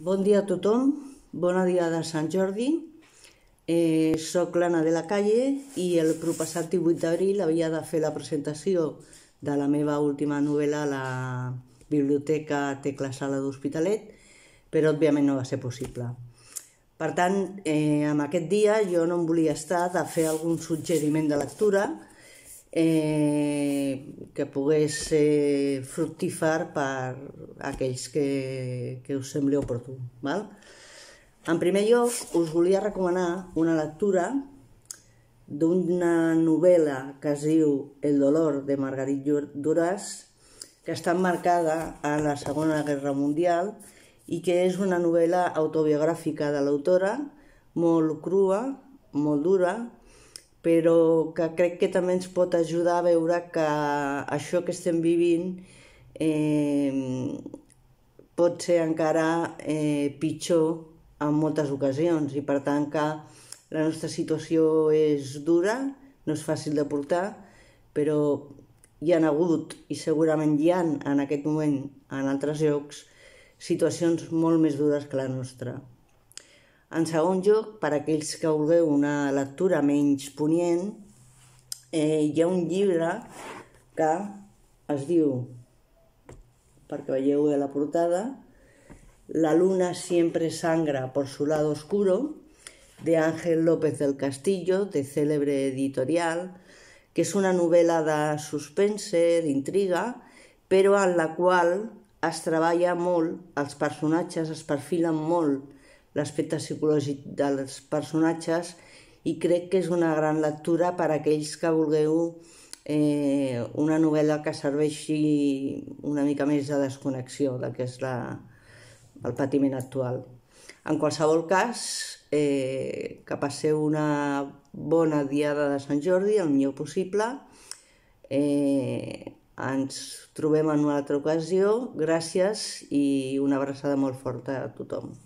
Bon dia a tothom, bona dia de Sant Jordi. Eh, soc l'Anna de la Calle i el propassat 18 d'abril havia de fer la presentació de la meva última novel·la a la Biblioteca Tecla Sala d'Hospitalet, però òbviament no va ser possible. Per tant, eh, amb aquest dia jo no em volia estar de fer algun suggeriment de lectura, eh, que pogués eh, fructifar per aquells que, que us sembli oportú. Val? En primer lloc, us volia recomanar una lectura d'una novel·la que es diu El dolor de Margarit Duras, que està marcada a la Segona Guerra Mundial i que és una novel·la autobiogràfica de l'autora, molt crua, molt dura, però que crec que també ens pot ajudar a veure que això que estem vivint eh, pot ser encara eh, pitjor en moltes ocasions i per tant que la nostra situació és dura, no és fàcil de portar, però hi han hagut i segurament hi han en aquest moment en altres llocs situacions molt més dures que la nostra. En segon lloc, per a aquells que vulgueu una lectura menys ponient, eh, hi ha un llibre que es diu, perquè veieu a la portada, La luna siempre sangra por su lado oscuro, de Ángel López del Castillo, de Célebre Editorial, que és una novel·la de suspense, d'intriga, però en la qual es treballa molt, els personatges es perfilen molt, l'aspecte psicològic dels personatges i crec que és una gran lectura per a aquells que vulgueu eh, una novel·la que serveixi una mica més de desconnexió del que és la, el patiment actual. En qualsevol cas, eh, que passeu una bona diada de Sant Jordi, el millor possible. Eh, ens trobem en una altra ocasió. Gràcies i una abraçada molt forta a tothom.